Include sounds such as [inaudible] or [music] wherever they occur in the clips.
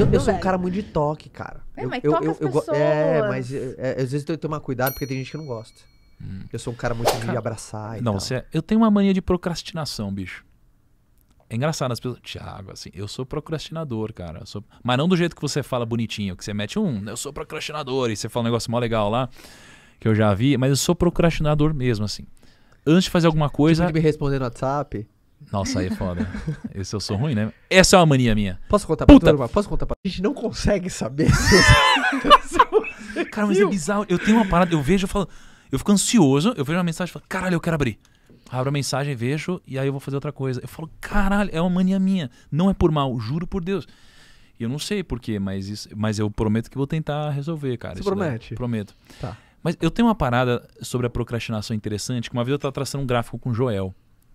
eu, eu sou um cara muito de toque, cara. É, eu, mas eu, toca eu, as eu, é, pessoas. É, mas é, às vezes eu tenho que tomar cuidado porque tem gente que não gosta. Hum. Eu sou um cara muito de abraçar e Não, tal. você, eu tenho uma mania de procrastinação, bicho. É engraçado as pessoas. Tiago, assim, eu sou procrastinador, cara. sou- Mas não do jeito que você fala bonitinho, que você mete um, eu sou procrastinador, e você fala um negócio mó legal lá, que eu já vi, mas eu sou procrastinador mesmo, assim. Antes de fazer alguma coisa. Tipo, coisa. de me responder no WhatsApp. Nossa, aí é foda. Esse eu sou ruim, né? Essa é uma mania minha. Posso contar pra tu? Posso contar pra... A gente não consegue saber se [laughs] Cara, mas é bizarro. Eu tenho uma parada, eu vejo, eu falo... Eu fico ansioso, eu vejo uma mensagem e falo, caralho, eu quero abrir. Abro a mensagem, vejo, e aí eu vou fazer outra coisa. Eu falo, caralho, é uma mania minha. Não é por mal, juro por Deus. Eu não sei porquê, mas, isso, mas eu prometo que vou tentar resolver, cara. Você promete? Daí. Prometo. Tá. Mas eu tenho uma parada sobre a procrastinação interessante, que uma vez eu tava traçando um gráfico com o Joel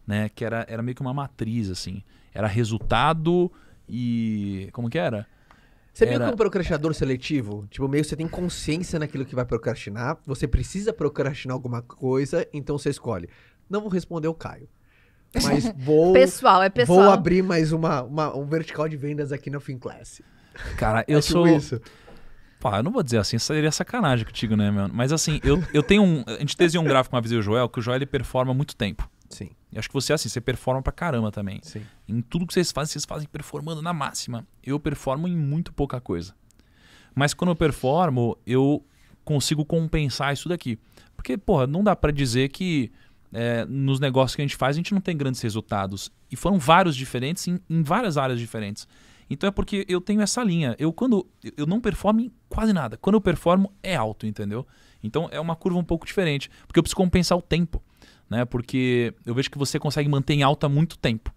né? Que era, era meio que uma matriz, assim. Era resultado e. Como que era? Você é meio que um procrastinador seletivo? Tipo, meio que você tem consciência naquilo que vai procrastinar, você precisa procrastinar alguma coisa, então você escolhe. Não vou responder o Caio. Mas [laughs] vou. pessoal, é pessoal. Vou abrir mais uma, uma, um vertical de vendas aqui no Finclass. Cara, é eu é tipo sou. Isso. Pá, eu não vou dizer assim, seria sacanagem contigo, né, mano? Mas assim, eu, eu tenho um. A gente desenhou um gráfico uma vez, o Joel, que o Joel ele performa muito tempo. Eu acho que você, é assim, você performa pra caramba também. Sim. Em tudo que vocês fazem, vocês fazem performando na máxima. Eu performo em muito pouca coisa. Mas quando eu performo, eu consigo compensar isso daqui. Porque, porra, não dá para dizer que é, nos negócios que a gente faz, a gente não tem grandes resultados. E foram vários diferentes em, em várias áreas diferentes. Então é porque eu tenho essa linha. Eu quando eu não performo em quase nada. Quando eu performo é alto, entendeu? Então é uma curva um pouco diferente, porque eu preciso compensar o tempo né? Porque eu vejo que você consegue manter em alta muito tempo.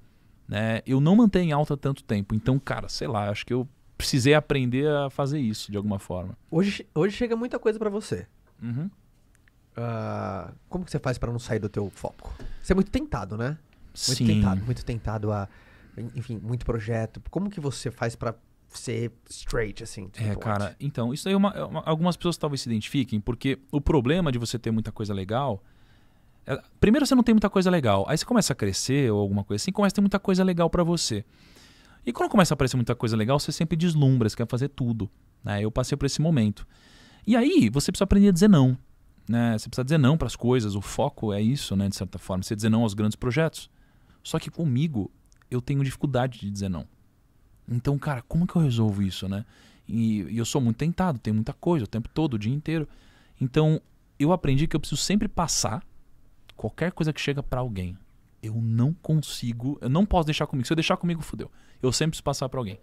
Né? Eu não mantenho em alta tanto tempo. Então, cara, sei lá, acho que eu precisei aprender a fazer isso de alguma forma. Hoje, hoje chega muita coisa para você. Uhum. Uh, como que você faz para não sair do teu foco? Você é muito tentado, né? Muito Sim. tentado, muito tentado a, enfim, muito projeto. Como que você faz para ser straight assim? É, tipo, cara. Então, isso aí é é uma, algumas pessoas talvez se identifiquem, porque o problema de você ter muita coisa legal é, primeiro você não tem muita coisa legal. Aí você começa a crescer ou alguma coisa assim, começa a ter muita coisa legal para você. E quando começa a aparecer muita coisa legal, você sempre deslumbra, você quer fazer tudo. Né? Eu passei por esse momento. E aí você precisa aprender a dizer não. Né? Você precisa dizer não para as coisas. O foco é isso, né? de certa forma. Você dizer não aos grandes projetos. Só que comigo, eu tenho dificuldade de dizer não. Então, cara, como que eu resolvo isso, né? E, e eu sou muito tentado, tenho muita coisa o tempo todo, o dia inteiro. Então, eu aprendi que eu preciso sempre passar qualquer coisa que chega para alguém, eu não consigo, eu não posso deixar comigo. Se eu deixar comigo, fudeu. Eu sempre preciso passar para alguém.